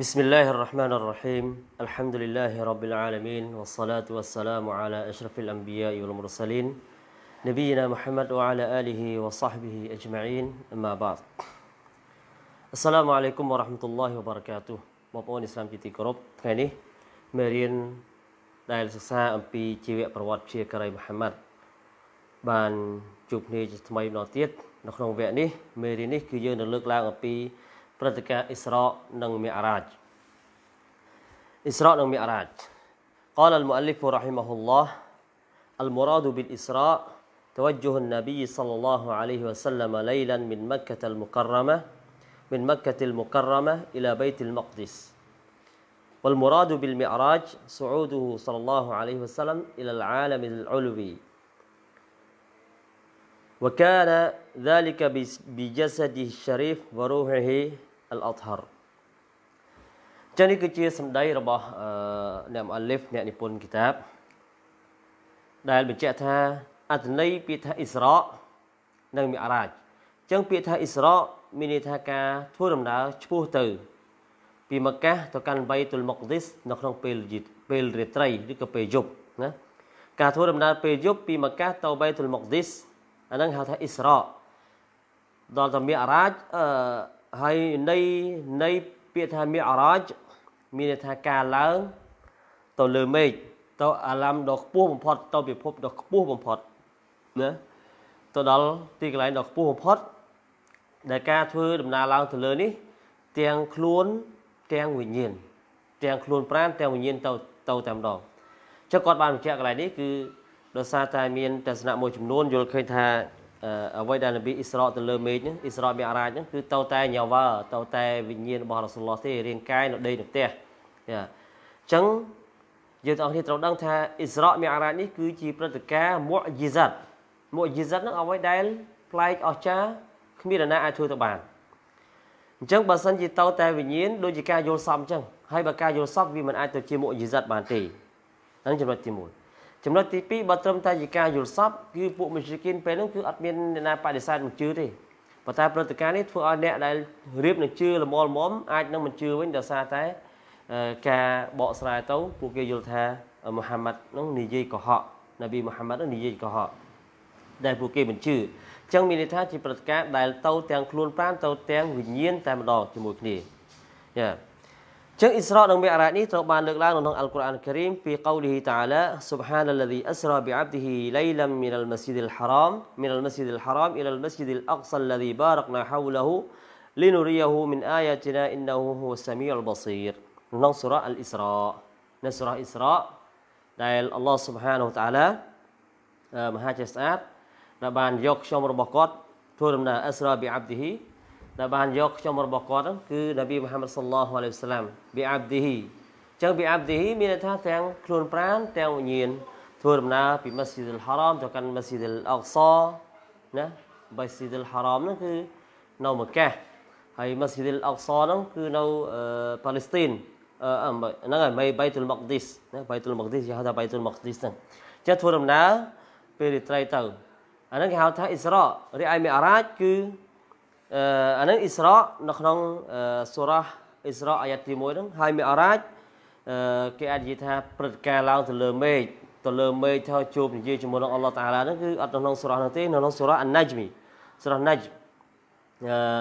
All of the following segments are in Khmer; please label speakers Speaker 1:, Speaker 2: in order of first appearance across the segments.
Speaker 1: بسم الله الرحمن الرحيم الحمد لله رب العالمين والصلاة والسلام على أشرف الأنبياء والمرسلين نبينا محمد وعلى آله وصحبه أجمعين أما بعد السلام عليكم ورحمة الله وبركاته مبعون إسلام كتي كروب يعني مرين دائل سكسا أمبي جيوية بروات شيئ كري محمد بان جوبني جتمي بنا تيت نخلون بيئني مرين كي جيو نلوك لاغ أمبي ព្រឹត្តិការណ៍អ៊ីស្រានិងមីអរ៉ាជអ៊ីស្រានិងមីអរ៉ាជ قال المؤلف رحمه الله المراد بالإسراء توجه النبي صلى الله عليه وسلم ليلا من مكة المكرمة من مكة المكرمة إلى بيت المقدس والمراد بالمعراج صعوده صلى الله عليه وسلم إلى العالم العلوي وكان ذلك بجسده الشريف وروحه អលអថរចឹងនេះគឺជាសម្ដីរបស់អ្នកអាលីហ្វអ្នកនិពន្ធគីតាបដែលបញ្ជាក់ថាអត្ថន័យពាក្យថាអ៊ីស្រានិងមិអរ៉ាជចឹងពាក្យថាអ៊ីស្រាមានន័យថាការធ្វើដំណើរឆ្ពោះទៅ ពីមកាសទៅកាន់បៃតុលមុកឌីសនៅក្នុងពេលយប់ពេលរាត្រីឬក៏ពេលយប់ណាការធ្វើដំណើរពេលយប់ពីមកាសទៅបៃតុលមុកឌីសអាហ្នឹងហៅថាអ៊ីស្រាដល់ទៅមិអរ៉ាជអឺហើយនៃនៃពាក្យថាមីអរ៉ាជមានន័យថាការឡើងទៅលើមេឃទៅអាឡាំដ៏ខ្ពស់បំផុតទៅពិភពដ៏ខ្ពស់បំផុតណាទៅដល់ទីកន្លែងដ៏ខ្ពស់បំផុតដែលការធ្វើដំណើរឡើងទៅលើនេះ ទាំងខ្លួនទាំងវិញ្ញាណទាំងខ្លួនប្រាណទាំងវិញ្ញាណទៅទៅតែម្ដងចុះគាត់បានបញ្ជាក់កន្លែងនេះគឺដោយសារតែមានទស្សនៈមួយចំនួនយល់ឃើញថាអ្វីដែលនប៊ីអ៊ីស្រាទៅលើមេឃហ្នឹងអ៊ីស្រាមីអារ៉ាជហ្នឹងគឺទៅតែញាវ៉ាទៅតែវិញ្ញាណរបស់រ៉ាសូលឡោះទេរាងកាយនៅដីនៅផ្ទះចាអញ្ចឹងយើងទាំងអស់គ្នាត្រូវដឹងថាអ៊ីស្រាមីអារ៉ាជនេះគឺជាព្រឹត្តិការណ៍មុអជីសាត់មុអជីសាត់ហ្នឹងអ្វីដែលប្លែកអស្ចារ្យគ្មាននរណាអាចធ្វើទៅបានអញ្ចឹងបើសិនជាទៅតែវិញ្ញាណដូចជាការយល់សពអញ្ចឹងហើយបើការយល់សពវាមិនអាចទៅជាមុអជីសាត់បានទេហ្នឹងចំណុចទី1ចំណុចទី2បើត្រឹមតែជាការយល់សប្តិគឺពួកមជ្ឈិកិនពេលហ្នឹងគឺអត់មានអ្នកណាបដិសេធមិនជឿទេប៉ុន្តែព្រឹត្តិការណ៍នេះធ្វើឲ្យអ្នកដែលរៀបនឹងជឿល្មមល្មមអាចនឹងមិនជឿវិញដោយសារតែការបកស្រាយទៅពួកគេយល់ថាមូហាម៉ាត់នឹងនិយាយកុហកនប៊ីមូហាម៉ាត់នឹងនិយាយកុហកដែលពួកគេមិនជឿអញ្ចឹងមានន័យថាជាព្រឹត្តិការណ៍ដែលទៅ ទាំងខ្លួនប្រាណទៅទាំងវិញ្ញាណតែម្ដងជាមួយគ្នាយ៉ាចឹងអ៊ីស្រានិងមីអរ៉ាជនេះត្រូវបានលើកឡើងនៅក្នុងអល់កុរអានការីមពីកោលហ៊ីតាឡាស៊ុបហានលឡាអស្រាប៊ីអាប់ឌីហ៊ីលៃឡាមីនលម៉ាស៊ីឌីលហារ៉ាមមីនលម៉ាស៊ីឌីលហារ៉ាមអ៊ីលម៉ាស៊ីឌីលអកសាលឡាបារកណាហូលាហ៊ូលីនូរីយ៉ាហ៊ូមីនអាយ៉ាទីណាអ៊ីណាហ៊ូហ៊ូសាមីអលបាស៊ីរក្នុងសូរ៉ាអល់អ៊ីស្រានៅសូរ៉ាអ៊ីស្រាដែលអល់ឡោះស៊ុបហានតាឡាមហាជាស្អាតបានយកខ្ញុំរបស់គាត់ធ្វើដំណើរអស្រាប៊ីអាប់ឌីហ៊ីដែលបានយកខ្ញុំរបស់គាត់គឺនប៊ីមហាម៉ាត់សល្លោះអាឡៃហ៊ីវសាឡាមប៊ីអាប់ឌីហ៊ីចឹងប៊ីអាប់ឌីហ៊ីមានន័យថាទាំងខ្លួនប្រាណទាំងវិញ្ញាណធ្វើដំណើរពីម៉ាស៊ីឌុលហារ៉ាមទៅកាន់ម៉ាស៊ីឌុលអកសាណាម៉ាស៊ីឌុលហារ៉ាមហ្នឹងគឺនៅមកាហើយម៉ាស៊ីឌុលអកសាហ្នឹងគឺនៅប៉ាឡេស្ទីនហ្នឹងហើយបៃតុលម៉ាក់ឌីសណាបៃតុលម៉ាក់ឌីសគេហៅថាបៃតុលម៉ាក់ឌីសហ្នឹងចេះធ្វើដំណើរពេលរាត្រីទៅអាហ្នឹងគេហៅថាអ៊ីស្រ៉ារីឯមីអារ៉ាជគឺអានឹងអ៊ីស្រោនៅក្នុងសូរ៉ាអ៊ីស្រោអាយ៉ាត់ទី1ហ្នឹងហើយមេអរ៉ាជគេអាចនិយាយថាព្រឹត្តិការណ៍ឡើងទៅលើមេឃទៅលើមេឃថើជួបនិយាយជាមួយនឹងអល់ឡោះតាឡាហ្នឹងគឺអត់នៅក្នុងសូរ៉ាហ្នឹងទេនៅក្នុងសូរ៉ាអាណាជមីសូរ៉ាណាជ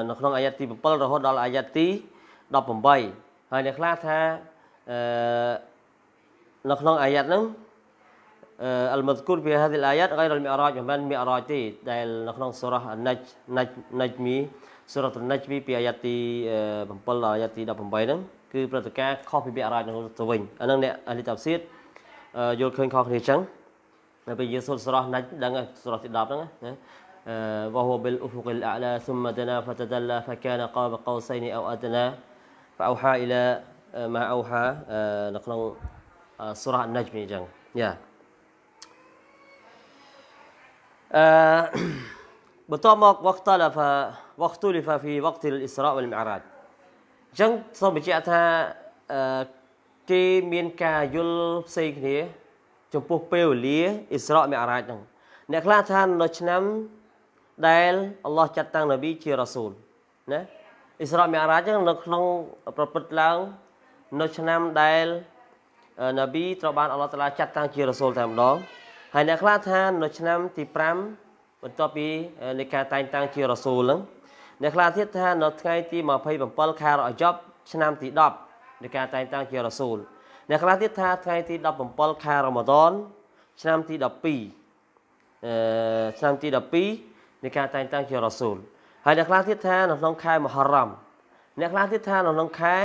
Speaker 1: នៅក្នុងអាយ៉ាត់ទី7រហូតដល់អាយ៉ាត់ទី18ហើយអ្នកខ្លះថានៅក្នុងអាយ៉ាត់ហ្នឹងអលមស្គូរពី هذه الايات غير المعراج មិនមីអរ៉ាជទេដែលនៅក្នុងសូរ៉ាណាច់ណាច់ណាច់មីសូរ៉ាណាច់មីពីអាយ៉ាទី7ដល់អាយ៉ាទី18ហ្នឹងគឺព្រឹត្តិការណ៍ខុសពីមីអរ៉ាជនឹងទៅវិញអាហ្នឹងអ្នកអលីតាប់សៀតយល់ឃើញខុសគ្នាចឹងតែពេលយើងសូត្រសូរ៉ាណាច់ដឹងសូរ៉ាទី10ហ្នឹងណា وهو بالأفق الأعلى ثم دنا فتدلى فكان قاب قوسين أو أدنى فأوحى إلى ما أوحى នៅក្នុងសូរ៉ាណាច់មីចឹងយ៉ាបន្ទាប់មកវកតលហ្វាវកតលហ្វា في وقت الإسراء والمعراج អញ្ចឹងសូមបញ្ជាក់ថាគេមានការយល់ផ្សេងគ្នាចំពោះពេលវេលាអ៊ីស្រាអ៊ីមីរ៉ាជហ្នឹងអ្នកខ្លះថា នៅឆ្នាំដែលអល់ឡោះចាត់តាំងនប៊ីជារ៉ាស៊ូលណាអ៊ីស្រាអ៊ីមីរ៉ាជហ្នឹងនៅក្នុងប្រព្រឹត្តឡើងនៅឆ្នាំដែលនប៊ីត្រូវបានអល់ឡោះតាឡាចាត់តាំងជារ៉ាស៊ូលតែម្ដងហើយអ្នកខ្លះថានៅឆ្នាំទី5បន្ទាប់ពីនៃការតែងតាំងជារ៉ាស៊ូលហ្នឹងអ្នកខ្លះទៀតថានៅថ្ងៃទី27ខែរ៉ាយប់ឆ្នាំទី10នៃការតែងតាំងជារ៉ាស៊ូលអ្នកខ្លះទៀតថាថ្ងៃទី17ខែរ៉ាម៉ាដនឆ្នាំទី12អឺឆ្នាំទី12នៃការតែងតាំងជារ៉ាស៊ូលហើយអ្នកខ្លះទៀតថានៅក្នុងខែមហរ៉ាំអ្នកខ្លះទៀតថានៅក្នុងខែ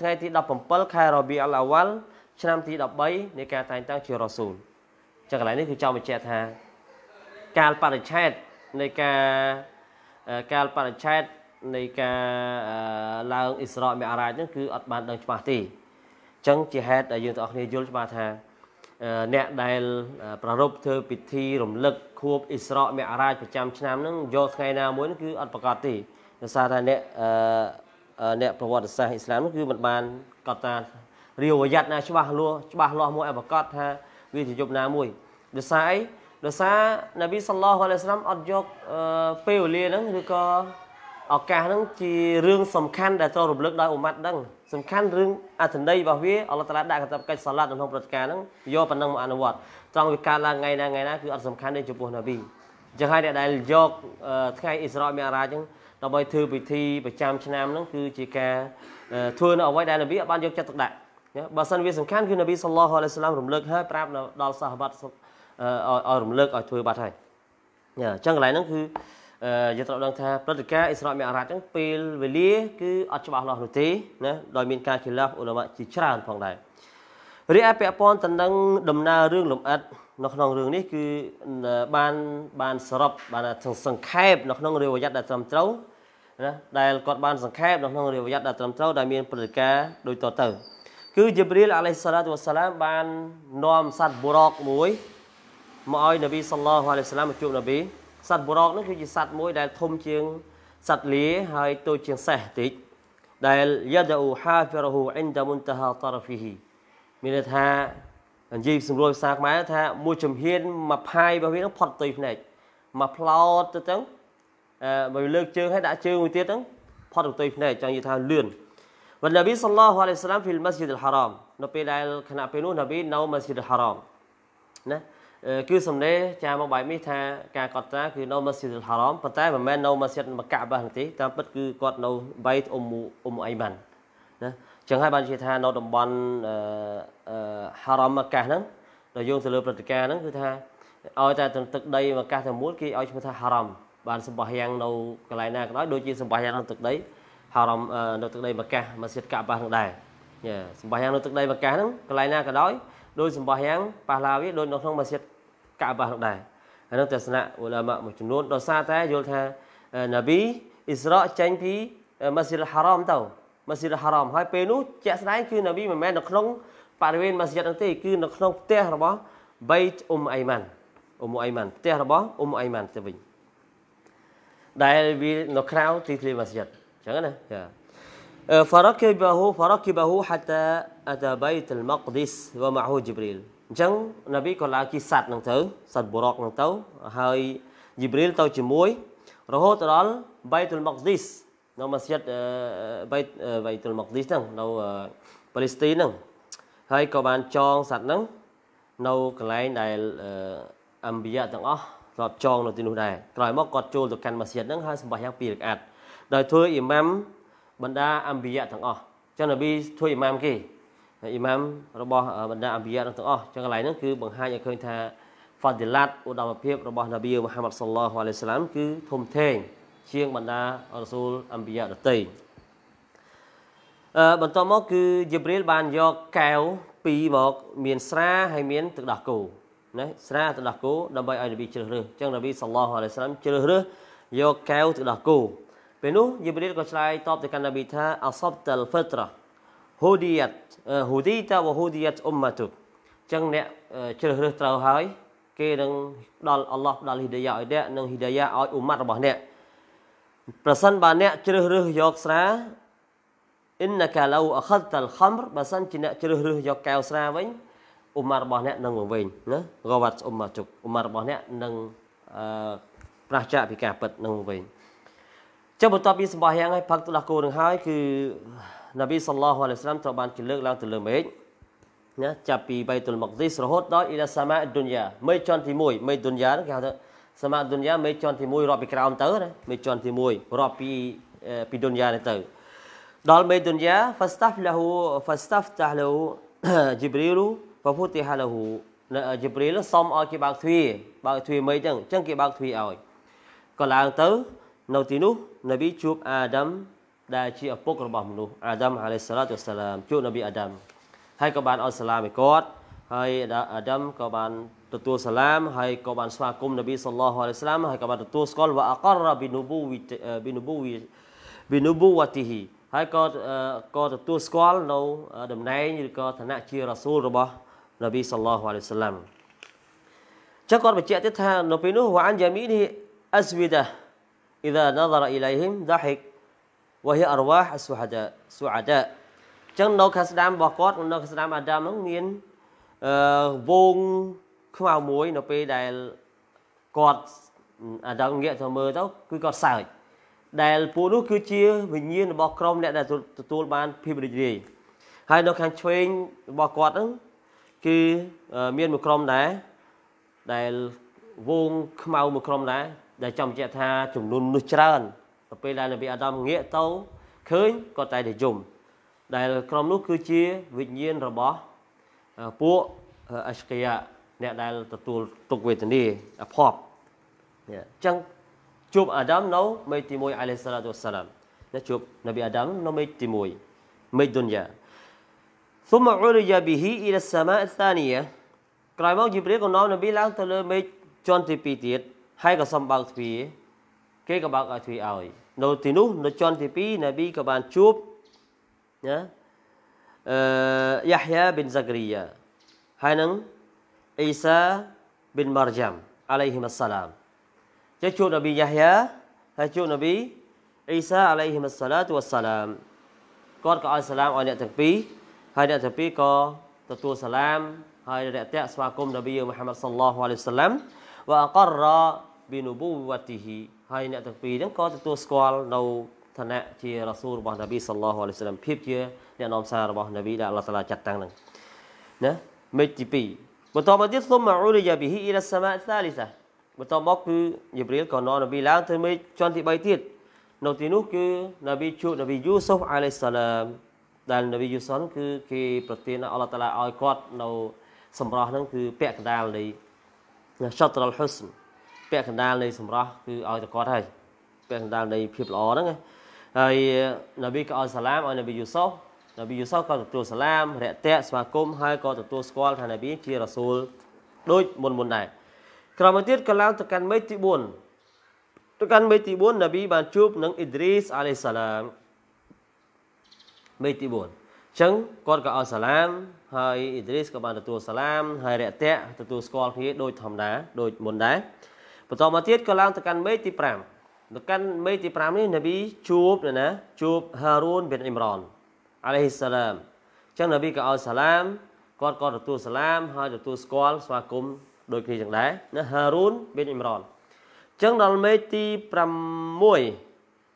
Speaker 1: ថ្ងៃទី17ខែរ៉ាប៊ីអលអាវ៉ាល់ឆ្នាំទី13នៃការតែងតាំងជារ៉ាស៊ូលចឹងកន្លែងនេះគឺចង់បញ្ជាក់ថាកាលបរិច្ឆេទនៃការកាលបរិច្ឆេទនៃការឡើងអ៊ីស្រាអ៊ីរ៉ាជហ្នឹងគឺអត់បានដឹងច្បាស់ទេអញ្ចឹង ជាហេតុដែលយើងទាំងអស់គ្នាយល់ច្បាស់ថាអ្នកដែលប្ររព្ធធ្វើពិធី រំលឹកខួបអ៊ីស្រាអ៊ីរ៉ាជប្រចាំឆ្នាំហ្នឹងយកថ្ងៃណាមួយហ្នឹងគឺអត់ប្រកាសទេដោយសារតែអ្នកអ្នកប្រវត្តិសាស្ត្រអ៊ីស្លាមហ្នឹងគឺមិនបានកត់តារាវយ័តណាច្បាស់លាស់ច្បាស់លាស់មួយឲ្យប្រកាសថាវាជាយប់ណាមួយដោយសារអីដោយសារនប៊ីសល្លោះអាឡៃស្លាមអត់យកពេលវេលាហ្នឹងឬក៏ឱកាសហ្នឹងជារឿងសំខាន់ដែលត្រូវរំលឹកដល់អ៊ុម៉ាត់ហ្នឹងសំខាន់រឿងអត្ថន័យរបស់វាអល់ឡោះតាឡាដាក់កតាបកិច្ចសាឡាត់ក្នុងព្រឹត្តិការណ៍ហ្នឹងយកប៉ុណ្ណឹងមកអនុវត្តត្រង់វាកើតឡើងថ្ងៃណាថ្ងៃណាគឺអត់សំខាន់ទេចំពោះនប៊ីអញ្ចឹងហើយអ្នកដែលយកថ្ងៃអ៊ីស្រាអែលមារ៉ាចឹងដើម្បីធ្វើពិធីប្រចាំឆ្នាំហ្នឹងគឺជាការធ្វើនៅអ្វីដែលនប៊ីបានយកចិត្តទុកដាក់ណាបើសិនវាសំខាន់គឺនប៊ីសល្លោះអាឡៃសាឡាមរំលឹកហើយប្រាប់ដល់សាហាបាត់ឲ្យរំលឹកឲ្យធ្វើបាត់ហើយណាអញ្ចឹងកន្លែងហ្នឹងគឺយើងត្រូវដឹងថាព្រឹត្តិការណ៍អ៊ីស្រាអែលមីអរ៉ាចហ្នឹងពេលវេលាគឺអត់ច្បាស់លាស់នោះទេណាដោយមានការខិលាហ្វអ៊ុលាម៉ាជាច្រើនផងដែររីឯពាក់ព័ន្ធទៅនឹងដំណើររឿងលំអិតនៅក្នុងរឿងនេះគឺបានបានសរុបបានសង្ខេបនៅក្នុងរាវយ័តដែលត្រឹមត្រូវណាដែលគាត់បានសង្ខេបនៅក្នុងរាវយ័តដែលត្រឹមត្រូវដែលមានព្រឹត្តិការណ៍ដូចតទៅគឺជីប្រៀលអាឡៃសាឡាតវ៉ាសាឡាមបាននាំសត្វបុរកមួយមកឲ្យនប៊ីសល្លោះអាឡៃសាឡាមមកជួបនប៊ីសត្វបុរកនេះគឺជាសត្វមួយដែល ធំជាងសត្វលាហើយតូចជាងសេះតិច ដែលយ៉ាដូហាហ្វីរហ៊ូអ៊ីនដាមុនតាហាតរហ្វីហ៊ីមានន័យថានិយាយសម្រួលភាសាខ្មែរថាមួយចំហៀនមួយផាយរបស់វានឹងផុតទុយភ្នែកមួយផ្លោតទៅទាំងមកលើកជើងហើយដាក់ជើងមួយទៀតហ្នឹងផុតទុយភ្នែកចង់និយាយថាលឿនវណ្ណប៊ីសល្លោះអាឡៃសាឡាមហ្វីលម៉ាស្ជីដអ៊ីលហារ៉ាមនៅពេលដែលគណៈពេលនោះនប៊ីនៅម៉ាស្ជីដអ៊ីលហារ៉ាមណាគឺសំណេរចាមកបែបនេះថាការកត់ត្រាគឺនៅម៉ាស្ជីដអ៊ីលហារ៉ាមប៉ុន្តែមិនមែននៅម៉ាស្ជីដមកាបាទេតាមពិតគឺគាត់នៅបៃតអ៊ុមអ៊ុមអៃម៉ាន់ណាចឹងហើយបានជាថានៅតំបន់អឺហារ៉ាមកាសហ្នឹងដល់យើងទៅលើព្រឹត្តិការណ៍ហ្នឹងគឺថាឲ្យតែទឹកដីមកាសតែមួយគេឲ្យឈ្មោះថាហារ៉ាមបានសម្បោះយ៉ាងនៅកន្លែងណាក៏ដោយដូចជាសម្បោះយ៉ាងនៅទឹកដីហារ៉មនៅទឹកដីមកកាសម៉ាស៊ីតកាបាសនឹងដែរយ៉ាសម្បាយ៉ាងនៅទឹកដីមកកាសហ្នឹងកន្លែងណាក៏ដោយដោយសម្បាយ៉ាងប៉ះឡាវាដោយនៅក្នុងម៉ាស៊ីតកាបាសនោះដែរហើយនឹងទស្សនៈឧឡាម៉ាមួយចំនួនដោយសារតែយល់ថាណាប៊ីអ៊ីស្រាចេញពីម៉ាស៊ីតហារ៉មទៅម៉ាស៊ីតហារ៉មហើយពេលនោះជាក់ស្ដែងគឺណាប៊ីមិនមែននៅក្នុងបរិវេណម៉ាស៊ីតនោះទេគឺនៅក្នុងផ្ទះរបស់បៃតអ៊ុំអៃម៉ាន់អ៊ុំអៃម៉ាន់ផ្ទះរបស់អ៊ុំអៃម៉ាន់ទៅវិញដែលវានៅក្រៅទីធ្លាម៉ាស៊ីតចឹងណាចា فركبه فركبه حتى أتى بيت المقدس ومعه جبريل អញ្ចឹងនប៊ីក៏ឡើងជិះសัตว์នឹងទៅសត្វបុរកនឹងទៅហើយជីប្រីលទៅជាមួយរហូតដល់បៃតុលម៉ុកឌីសនៅមស្ជីតបៃបៃតុលម៉ុកឌីសហ្នឹងនៅប៉ាឡេស្ទីនហ្នឹងហើយក៏បានចងសัตว์ហ្នឹងនៅកន្លែងដែលអម្បិយាទាំងអស់ធ្លាប់ចងនៅទីនោះដែរក្រោយមកគាត់ចូលទៅកាន់មស្ជីតហ្នឹងហើយសម្បោះយ៉ាងពីររកាត់ដោយធ្វើអ៊ីម៉ាំបណ្ដាអម្បិយៈទាំងអស់ចឹងនប៊ីធ្វើអ៊ីម៉ាំគេអ៊ីម៉ាំរបស់បណ្ដាអម្បិយៈទាំងអស់ចឹងកន្លែងហ្នឹងគឺបង្ហាញឲ្យឃើញថាហ្វាឌីឡាតឧត្តមភាពរបស់នប៊ីមូហាម៉ាត់សល្លោះអាឡៃសាឡាមគឺធំធេង ជាងបណ្ដារ៉ាស៊ូលអម្បិយៈដទៃអឺបន្តមក គឺជីប្រៀលបានយកកែវពីរមកមានស្រាហើយមាន ទឹកដោះគោណាស្រាទឹកដោះគោដើម្បីឲ្យនប៊ីជ្រើសរើសចឹងនប៊ីសល្លោះអាឡៃសាឡាមជ្រើសរើសយកកែវទឹកដោះគោពេលនោះយេបរីលក៏ឆ្លើយតបទៅកាន់នប៊ីថាអសបតលហ្វិត្រហូឌីយ៉ាត់ហូឌីតាវហូឌីយ៉ាត់អ៊ុមម៉ាតុកចឹងអ្នកជ្រើសរើសត្រូវហើយ គេនឹងដល់អល់ឡោះដល់ហ៊ីដាយ៉ាឲ្យអ្នកនិងហ៊ីដាយ៉ាឲ្យអ៊ុម៉ាត់របស់អ្នកប្រសិនបើអ្នកជ្រើសរើសយកស្រាអ៊ីនកាឡូអខតតលខំរបើសិនជាអ្នកជ្រើសរើសយកកែវស្រាវិញអ៊ុម៉ារបស់អ្នកនឹងវិញណារវ៉ាត់អ៊ុម៉ាជុកអ៊ុម៉ារបស់អ្នកនឹងអឺប្រះចាកពីការពិតនឹងវិញចុះបន្ទាប់ពីសម្បោះយ៉ាងហើយផឹកទឹកដោះគោនឹងហើយគឺនប៊ីសល្លោះអាឡៃសាមត្រូវបានជលើកឡើងទៅលើមេឃណាចាប់ពីបៃតុលមុកឌីសរហូតដល់អ៊ីឡាសាម៉ាឌុនយ៉ាមេឃជាន់ទី1មេឃឌុនយ៉ាគេហៅថាសាម៉ាឌុនយ៉ាមេឃជាន់ទី1រាប់ពីក្រោមទៅណាមេឃជាន់ទី1រាប់ពីពីឌុនយ៉ានេះទៅដល់មេឃឌុនយ៉ាហ្វាស្តាហ្វលហ៊ូហ្វាស្តាហ្វតាហ្លូជីប្រីលូហ្វាហ្វូទីហាលហ៊ូជីប្រីលសុំឲ្យគេបើកទ្វារបើកទ្វារមេឃចឹងចឹងគេបើកទ្វារឲ្យក៏ឡើងទៅនៅទីនោះនប៊ីជួបអាដាមដែលជាឪពុករបស់មនុស្សអាដាមអាឡៃសាឡាតសាឡាមជួបនប៊ីអាដាមហើយក៏បានអត់សាឡាមឲ្យគាត់ហើយអាដាមក៏បានទទួលសាឡាមហើយក៏បានស្វាគមន៍នប៊ីសល្លោះអាឡៃសាឡាមហើយក៏បានទទួលស្គាល់វ៉ាអករ៉ាប៊ីនូប៊ូវីប៊ីនូប៊ូវីប៊ីនូប៊ូវ៉ាទីហ៊ីហើយក៏ក៏ទទួលស្គាល់នៅតំណែងឬក៏ឋានៈជារ៉ាស៊ូលរបស់នប៊ីសល្លោះអាឡៃសាឡាមចឹងគាត់បញ្ជាក់ទៀតថានៅពេលនោះវ៉ាអានយ៉ាមីនីអស្វីដា إذا نظر إليهم ضحك وهي أرواح السعداء سعداء ចឹងនៅខាងស្ដាំរបស់គាត់នៅខាងស្ដាំអាដាមហ្នឹងមានអឺវងខ្មៅមួយនៅពេលដែលគាត់អាដាមងាកទៅមើលទៅគឺគាត់សើចដែលពួកនោះគឺជាវិញ្ញាណរបស់ក្រុមអ្នកដែលទទួលបានភាពរីករាយហើយនៅខាងឆ្វេងរបស់គាត់ហ្នឹងគឺមានមួយក្រុមដែរដែលវងខ្មៅមួយក្រុមដែរដែលចំជាក់ថាចំនួនមនុស្សច្រើនទៅពេលដែលនប៊ីអាដាមងាកទៅឃើញគាត់តែតែយំដែលក្រុមនោះគឺជាវិញ្ញាណរបស់ពួកអស្កិយាអ្នកដែលទទួលទុកវេទនាអភ័ព្វអញ្ចឹងជួបអាដាមនៅមេទី1អាឡៃសាឡាទូសាឡាមណាជួបនប៊ីអាដាមនៅមេទី1មេឌុនយ៉ា ثم عرج به الى السماء الثانيه ក្រោយមកជីព្រីលក៏នាំនប៊ីឡើងទៅលើមេឃជាន់ទី2ទៀតហើយក៏សុំបើកទ្វារគេក៏បើកឲ្យទ្វារឲ្យនៅទីនោះនៅជាន់ទី2នប៊ីក៏បានជួបណាអឺយ៉ាហ្យាប៊ីនហ្សាក្រីយ៉ាហើយនឹងអ៊ីសាប៊ីនម៉ារយ៉ាំអាឡៃហ៊ីមសាឡាមចេះជួបនប៊ីយ៉ាហ្យាហើយជួបនប៊ីអ៊ីសាអាឡៃហ៊ីមសាឡាតវសាឡាមគាត់ក៏ឲ្យសាឡាមឲ្យអ្នកទាំងពីរហើយអ្នកទាំងពីរក៏ទទួលសាឡាមហើយរយៈស្វាគមន៍នប៊ីមូហាម៉ាត់សល្លោះអាឡៃវសាឡាមវអករវិនុបុវតិហីហើយអ្នកទាំងពីរហ្នឹងក៏ទទួលស្គាល់នៅឋានៈជារ៉ាស៊ូលរបស់នប៊ីសល្លោះអាឡៃសាឡាមភាពជាអ្នកនាំសាររបស់នប៊ីដែលអល់ឡោះតាឡាចាត់តាំងហ្នឹងណាមេឃទី2បន្តមកទៀតសុំម៉ាអ៊ូលយ៉ាប៊ីហ៊ីអ៊ីឡាសាម៉ាសាលីសាបន្តមកគឺយ៉ាប្រៀលក៏នាំនប៊ីឡើងទៅមេឃជាន់ទី3ទៀតនៅទីនោះគឺនប៊ីជួបនប៊ីយូសុហ្វអាឡៃសាឡាមដែលនប៊ីយូសុនគឺគេប្រទានអល់ឡោះតាឡាឲ្យគាត់ នៅ សម្រស់ហ្នឹងគឺពាក់កណ្ដាលនៃ شطر الحسن ពាក់កណ្ដាលនៃសម្រស់គឺឲ្យតែគាត់ហើយពាក់កណ្ដាលនៃភាពល្អហ្នឹងហើយនប៊ីក៏ឲ្យសាឡាមឲ្យនប៊ីយូសុហ្នប៊ីយូសុបក៏ទទួលសាឡាមរយៈតៈស្វាគមន៍ហើយក៏ទទួលស្គាល់ថានប៊ីជារ៉ាស៊ូលដូចមុនមុនដែរក្រោយមកទៀតក៏ឡើងទៅកាន់មេឃទី4ទៅកាន់មេឃទី4នប៊ីបានជួបនឹងអ៊ីឌ្រីសអាឡៃសាឡាមមេឃទី4អញ្ចឹងគាត់ក៏ឲ្យសាឡាម ហើយអ៊ីឌ្រីសក៏បានទទួលសាឡាមហើយរយៈតៈទទួលស្គាល់គ្នាដូចធម្មតាដូចមុនដែរបន្តមកទៀតក៏ឡើងទៅកាន់មេឃទី5ទៅកាន់មេឃទី5នេះនប៊ីជួបណាជួបហារូនប៊ីនអ៊ីមរ៉ានអាឡៃហ៊ីសឡាមអញ្ចឹងនប៊ីក៏ឲ្យសាឡាមគាត់ក៏ទទួលសាឡាមហើយទទួលស្គាល់ស្វាគមន៍ដូចគ្នាចឹងដែរណាហារូនប៊ីនអ៊ីមរ៉ានអញ្ចឹងដល់មេឃទី6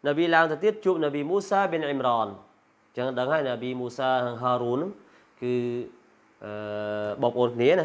Speaker 1: នប៊ីឡើងទៅទៀតជួបនប៊ីមូសាប៊ីនអ៊ីមរ៉ានអញ្ចឹងដឹងហើយនប៊ីមូសានិងហារូនគឺអឺបងប្អូនគ្នាណា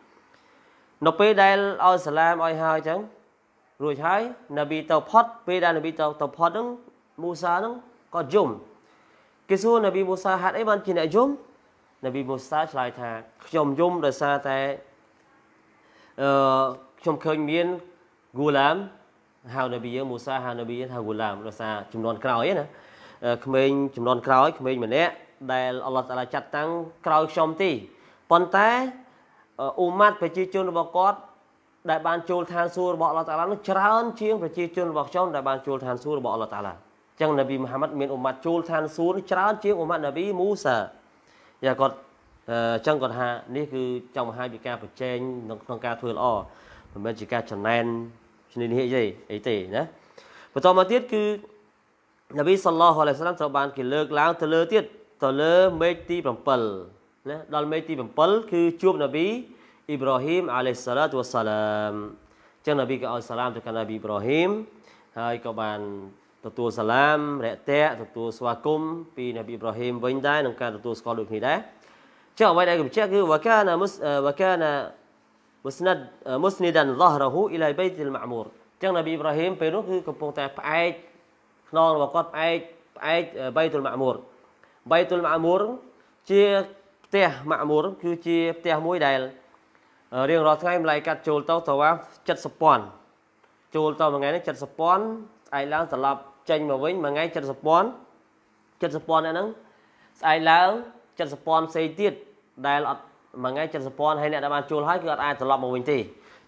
Speaker 1: នៅពេលដែលឲ្យសាឡាមឲ្យហើយអញ្ចឹងរួចហើយនប៊ីទៅផុតពេលដែលនប៊ីទៅទៅផុតហ្នឹងមូសាហ្នឹងក៏យំគេសួរនប៊ីមូសាហេតុអីបានជាអ្នកយំនប៊ីមូសាឆ្លើយថាខ្ញុំយំដោយសារតែអឺខ្ញុំឃើញមានគូឡាមហៅនប៊ីយើងមូសាហៅនប៊ីយើងថាគូឡាមដោយសារចំនួនក្រោយណាក្មេងចំនួនក្រោយក្មេងម្នាក់ដែលអល់ឡោះតាឡាចាត់តាំងក្រោយខ្ញុំទីប៉ុន្តែអ៊ូម៉ាត់ប្រជាជនរបស់គាត់ដែលបានចូលឋានសួគ៌របស់អល់ឡោះតាឡានោះច្រើនជាងប្រជាជនរបស់ខ្ញុំដែលបានចូលឋានសួគ៌របស់អល់ឡោះតាឡាចឹងនប៊ីមូហាម៉ាត់មានអ៊ូម៉ាត់ចូលឋានសួគ៌ច្រើនជាងអ៊ូម៉ាត់នប៊ីមូសាយ៉ាគាត់ចឹងគាត់ថានេះ គឺចង់បង្ហាញពីការ ប្រជែងក្នុងការធ្វើល្អមិនមែនជាការចំណែនឈ្នានេះទេអីទេណាបន្តមកទៀតគឺនប៊ីសល្លោះអាឡៃសាឡាមត្រូវបានគេលើកឡើងទៅលើទៀតទៅលើមេឃទី7ណាដល់មេទី7គឺជួបនប៊ីអ៊ីប្រាហ៊ីមអាឡៃសាឡាតវសាឡាមអញ្ចឹងនប៊ីក៏ឲ្យសាឡាមទៅកាន់នប៊ីអ៊ីប្រាហ៊ីមហើយក៏បានទទួលសាឡាមរយៈតៈទទួលស្វាគមន៍ពីនប៊ីអ៊ីប្រាហ៊ីមវិញដែរនឹងការទទួលស្គាល់ដូចគ្នាដែរចុះអ្វីដែលកម្ចាស់គឺវកាណាមុសវកាណាមុសណាត់មុសនីដានឡោះរហ៊ូអ៊ីឡៃបៃតិលម៉ាមូរអញ្ចឹងនប៊ីអ៊ីប្រាហ៊ីមពេលនោះគឺកំពុងតែផ្អែកខ្នងរបស់គាត់ផ្អែកផ្អែកបៃតុលម៉ាមូរបៃតុលម៉ាមូរជាផ្ទះម៉ាក់មូរគឺជាផ្ទះមួយដែលរៀងរាល់ថ្ងៃម្លាយកាត់ចូលទៅតវ៉ា70000ចូលទៅមួយថ្ងៃហ្នឹង70000ស្អែកឡើង ត្រឡប់ចេញមកវិញមួយថ្ងៃ70000 70000ហ្នឹងស្អែកឡើង70000ផ្សេងទៀតដែលអត់មួយថ្ងៃ70000ហើយអ្នកដែលបានចូលហើយគឺអត់អាចត្រឡប់មកវិញទេ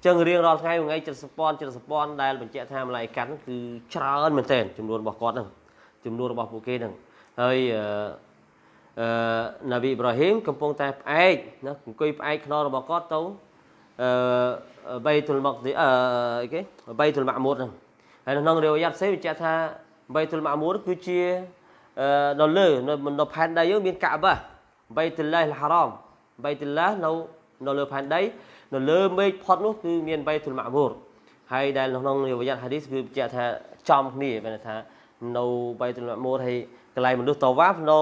Speaker 1: ចឹងរៀងរាល់ថ្ងៃមួយថ្ងៃ70000 70000ដែលបញ្ជាក់ថាម្លាយកាត់គឺច្រើនមែនទែនចំនួនរបស់គាត់ហ្នឹងចំនួនរបស់ពួកគេហ្នឹងហើយអឺអឺណាប៊ីអ៊ីប្រាហ៊ីមកំពុងតែផ្អែកណាអង្គុយផ្អែកខ្នងរបស់គាត់ទៅអឺបៃតុលម៉ាក់ឌីអឺគេបៃតុលម៉ាមូតហ្នឹងហើយនៅក្នុងរាវយ៉ាត់ផ្សេងបញ្ជាក់ថាបៃតុលម៉ាមូតគឺជាអឺដល់លើ នៅផែនដីយើង មានកាបាបៃតុលឡាហ៊ីលហារ៉ាមបៃតុលឡានៅនៅលើផែនដីនៅលើមេឃផុតនោះគឺមានបៃតុលម៉ាមូតហើយដែលនៅក្នុងរាវយ៉ាត់ហាឌីសគឺបញ្ជាក់ថាចំគ្នាបែរថានៅបៃតុលម៉ាមូតហើយកន្លែងមនុស្សតវ៉ានៅ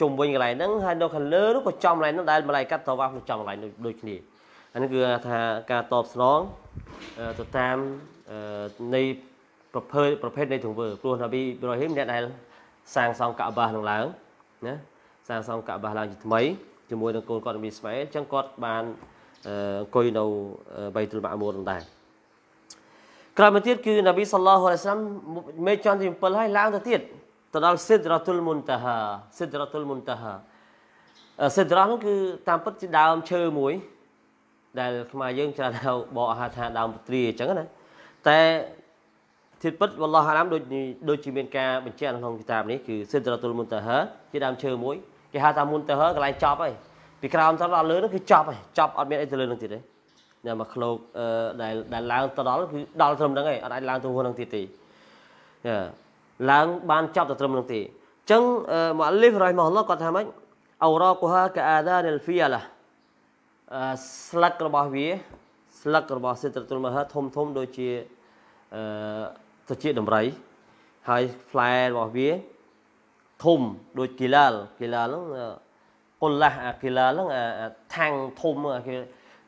Speaker 1: ជុំវិញកន្លែងហ្នឹងហើយនៅខាងលើនោះក៏ចំកន្លែងហ្នឹងដែលម្លាយកាត់តវ៉ាក្នុងចំកន្លែងដូចគ្នាអានេះគឺថាការតបស្នងទៅតាមនៃប្រភេទប្រភេទនៃទង្វើព្រោះនប៊ីអ៊ីប្រូហ៊ីមអ្នកដែល សាងសង់កាបានឹងឡើងណាសាងសង់កាបាឡើងជាថ្មីជាមួយនឹងកូនគាត់នប៊ីស្ម៉ៃអញ្ចឹងគាត់បានអង្គុយនៅបៃតុលម៉ាមូរដែរក្រោយមកទៀតគឺនប៊ីសល្លោះអាឡៃសាឡាមមេចន់ទី7ហើយឡើងទៅទៀតទៅដល់សិទ្ធរតុលមុនតាហាសិទ្ធរតុលមុនតាហាសិទ្ធរនោះគឺតាមពិតជាដើមឈើមួយ ដែលខ្មែរយើងច្រើនហៅបកហៅថាដើមពទ្រាអញ្ចឹងណា តែធិតពិតវឡោះអាឡាមដូចដូចជាមានការបញ្ជាក់នៅក្នុងគិតាបនេះគឺសិទ្ធរតុលមុនតាហាជាដើមឈើមួយគេហៅថាមុនតាហាកន្លែងចប់ហើយពីក្រោមទៅដល់លើនោះគឺចប់ហើយចប់អត់មានអីទៅលើនោះទៀតទេអ្នកមកឃ្លោកដែលដែលឡើងទៅដល់គឺដល់ត្រឹមហ្នឹងឯងអត់អាចឡើងទៅហួសហ្នឹងទៀតទេយ៉ាឡើងបានចប់តែត្រឹមនោះទេអញ្ចឹងមូអលីហ្វរ៉ៃម៉ូឡោះគាត់ថាម៉េចអរ៉ាកូហា កាអាដានិលហ្វីអាឡាស្លឹករបស់វា ស្លឹករបស់សិទ្ធិរតុលមហាធំធំដូចជាអឺទៅជាដំរី ហើយផ្លែរបស់វាធំដូចគីឡាលគីឡាលហ្នឹងកុលាស់អាគីឡាលហ្នឹងអាថាំងធំគេ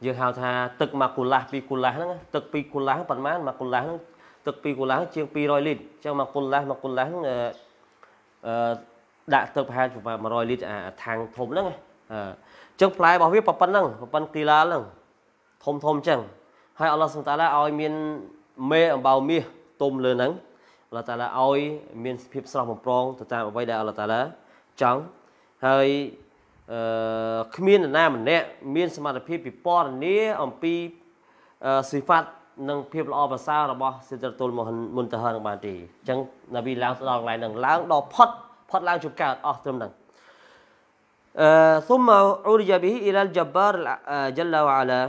Speaker 1: យើងហៅថា ទឹកមកគូឡាស់ពីគូឡាស់ហ្នឹងទឹកពីគូឡាស់ប៉ុន្មានមកគូឡាស់ហ្នឹងទឹក2កូឡាជាង200លីត្រអញ្ចឹងមួយកូឡាមួយកូឡាហ្នឹងអឺដាក់ទឹកប្រហែលប្រហែល100លីត្រអាថាំងធំហ្នឹងអញ្ចឹងផ្លែរបស់វាប៉ុណ្ណឹងប៉ុណ្ណគីឡាហ្នឹងធំធំអញ្ចឹងហើយអល់ឡោះសុបតាឡាឲ្យមានមេអំបៅមាសទុំលើហ្នឹងអល់ឡោះតាឡាឲ្យមានភាពស្រស់បំប្រងទៅតាមអ្វីដែលអល់ឡោះតាឡាចង់ហើយអឺគ្មាននរណាម្នាក់មានសមត្ថភាពពិពណ៌នាអំពីសិហ្វាត់និងភាពល្អប្រសើររបស់សិទ្ធិទទួលមុនទៅហ្នឹងបានទេអញ្ចឹងនប៊ីឡើងដល់កន្លែងហ្នឹងឡើងដល់ផុតផុតឡើងជប់កើតអស់ត្រឹមហ្នឹងអឺ ثم عرج به الى الجبار جل وعلا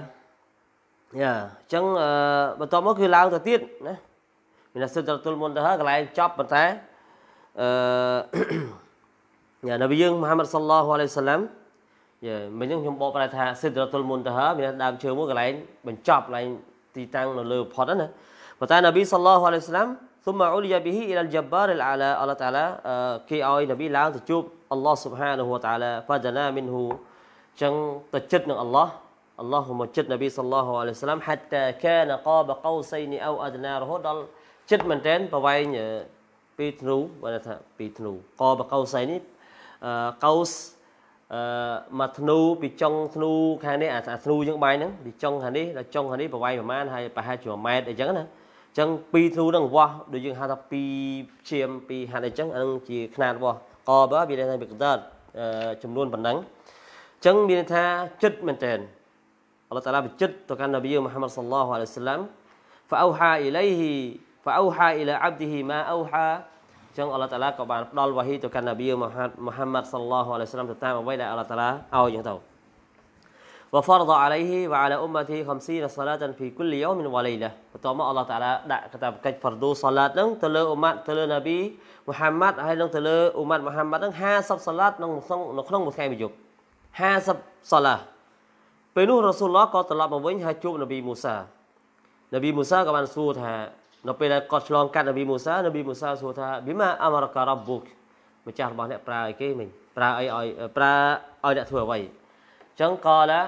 Speaker 1: យ៉ាអញ្ចឹងបន្តមកគឺឡើងទៅទៀតណាមានសិទ្ធិទទួលមុនទៅហើយកន្លែងចប់ប៉ុន្តែអឺយ៉ានប៊ីយើងមហាម៉ាត់សល្ឡោះអាឡៃសាឡាំយ៉ាមិញខ្ញុំបកប្រែថាសិទ្ធិទទួលមុនទៅហើមានដើមជើងមួយកន្លែងបញ្ចប់កន្លែងទីតាំងនៅលើបំផុតណាប៉ុន្តែនប៊ីសល្លោះអាឡៃសាឡាម ثم علي به الى الجبار الاعلى الله تعالى គេឲ្យនប៊ីឡើងទៅជួបអល់ឡោះ سبحانه และ تعالى ផាដណា منه ចឹងទៅចិត្តនឹងអល់ឡោះអល់ឡោះមកចិត្តនប៊ីសល្លោះអាឡៃសាឡាម حتى كان قاب قوسين او ادنى រហូតដល់ចិត្តមែនតើប្រវែងពីធ្នូបើថាពីធ្នូកបកោសៃនេះកោសអឺមកធ្នូពីចុងធ្នូខាងនេះអាធ្នូយើងបាយហ្នឹងពីចុងខាងនេះដល់ចុងខាងនេះប្រវែងប្រហែលហើយប្រហែលជា1ម៉ែត្រអីចឹងណាអញ្ចឹងពីធ្នូហ្នឹងវាស់ដូចយើងហៅថា2ឈាម2ហាត់អីចឹងអានឹងជាຂະຫນាតវាស់កបើវាថាពីកដាតចំនួនប៉ុណ្ណឹងអញ្ចឹងមានថាចិត្តមែនតើអល់ឡោះតាឡាបញ្ជិតទៅកាន់នប៊ីមូហាម៉ាត់សល្លោះអាឡៃសាឡាំ فأوحى إليه فأوحى إلى عبده ما أوحى ចឹងអល់ឡោះតាឡាក៏បានផ្ដល់វ៉ាហ៊ីទៅកាន់នប៊ីមហាម៉ាត់សល្ឡោះអាឡៃសាឡាមទៅតាមអ្វីដែលអល់ឡោះតាឡាឲ្យចឹងទៅ وفرض عليه وعلى امته 50 صلاه في كل يوم وليله បន្ទាប់មកអល់ឡោះតាឡាដាក់កតាបកិច្ច فرض សាឡាតហ្នឹងទៅលើអ៊ុម៉ាត់ទៅលើនប៊ីមូហាម៉ាត់ហើយនឹងទៅលើអ៊ុម៉ាត់មូហាម៉ាត់ហ្នឹង50សាឡាតក្នុងក្នុងក្នុងមួយថ្ងៃមួយយប់50សាឡាពេលនោះរ៉ាស៊ូលឡោះក៏ត្រឡប់មកវិញហើយជួបនប៊ីមូសានប៊ីមូសាក៏បានសួរថានៅពេលដែលគាត់ឆ្លងកាត់នប៊ីមូសានប៊ីមូសាសួរថាប៊ីម៉ាអាមរការ៉ាប៊ូកម្ចាស់របស់អ្នកប្រើអីគេមិញប្រើអីឲ្យប្រើឲ្យអ្នកធ្វើអ្វីអញ្ចឹងក៏ឡា